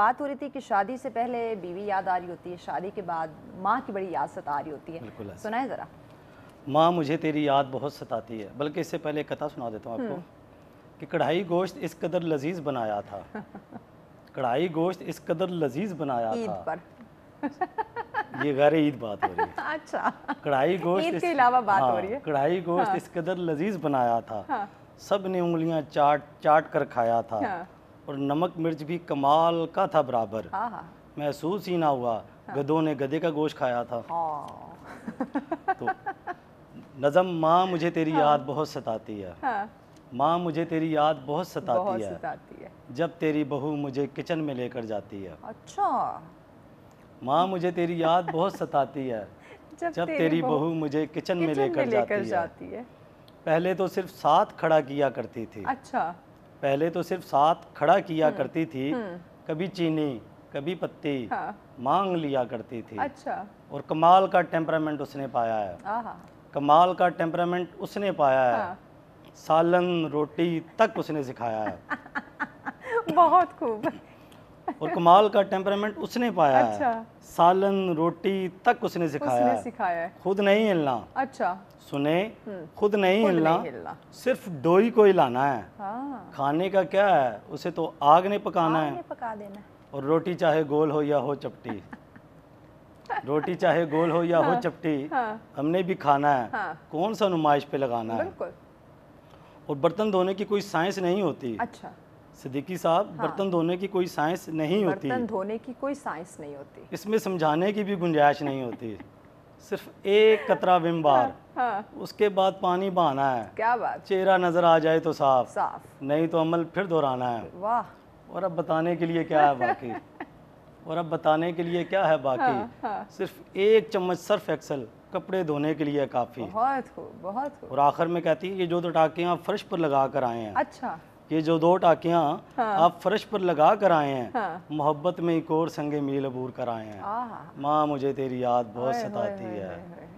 बात हो रही थी कि शादी से पहले बीवी याद आ रही होती है शादी के बाद माँ की बड़ी याद सता रही होती है सुनाए ज़रा माँ मुझे तेरी याद बहुत सताती है बल्कि इससे पहले कथा सुना देता हूँ आपको हम्म। कि कढ़ाई गोश्त इस कदर लजीज बनाया था कढ़ाई गोश्त इस कदर लजीज बनाया था पर ये गैर ईद बात हो रही है अच्छा कढ़ाई गोश्त इसके अलावा बात हाँ, हो रही है कढ़ाई गोश्त हाँ। इस कदर लजीज बनाया था हाँ। सब ने उंगलियां चाट चाट कर खाया था हाँ। और नमक मिर्च भी कमाल का था बराबर हाँ, हाँ। महसूस ही ना हुआ हाँ। गधों ने गधे का गोश्त खाया था तो नज़म माँ मुझे तेरी हाँ। याद बहुत सताती है हाँ। माँ मुझे तेरी याद बहुत सताती है सताती है जब तेरी बहू मुझे किचन में लेकर जाती है अच्छा माँ मुझे तेरी याद बहुत सताती है जब, जब तेरी बहू मुझे किचन में लेकर जाती, जाती है पहले तो सिर्फ साथ खड़ा किया करती थी अच्छा पहले तो सिर्फ साथ खड़ा किया हम्म, करती थी हम्म। कभी चीनी कभी पत्ती हाँ। मांग लिया करती थी अच्छा और कमाल का टेम्परामेंट उसने पाया है कमाल का टेम्परामेंट उसने पाया है हाँ। सालन रोटी तक उसने सिखाया है बहुत खूब और कमाल का टेम्परामेंट उसने पाया अच्छा। है सालन रोटी तक उसने सिखाया उसने सिखाया है खुद नहीं हिलना अच्छा सुने हम्म। खुद नहीं हिलना, सिर्फ डोई को हिलाना है हाँ। खाने का क्या है उसे तो आग ने पकाना आग है पका देना और रोटी चाहे गोल हो या हो चपटी रोटी चाहे गोल हो या हो हाँ। चपटी हाँ। हमने भी खाना है हाँ। कौन सा नुमाइश पे लगाना है और बर्तन धोने की कोई साइंस नहीं होती अच्छा सिद्दीकी साहब हाँ। बर्तन धोने की कोई साइंस नहीं होती बर्तन धोने की कोई साइंस नहीं होती इसमें समझाने की भी गुंजाइश नहीं होती सिर्फ एक कतरा विम बार हाँ।, हाँ। उसके बाद पानी बहाना है क्या बात चेहरा नजर आ जाए तो साफ साफ नहीं तो अमल फिर दोहराना है वाह और अब बताने के लिए क्या है बाकी और अब बताने के लिए क्या है बाकी हाँ, हाँ। सिर्फ एक चम्मच सर्फ एक्सल कपड़े धोने के लिए काफ़ी बहुत बहुत और आखिर में कहती है ये जो तो टाके आप फर्श पर लगा कर आए हैं अच्छा ये जो दो टाकिया हाँ। आप फर्श पर लगा कर आए हैं हाँ। मोहब्बत में एक और संगे मील अबूर कर आए हैं माँ मुझे तेरी याद बहुत सताती है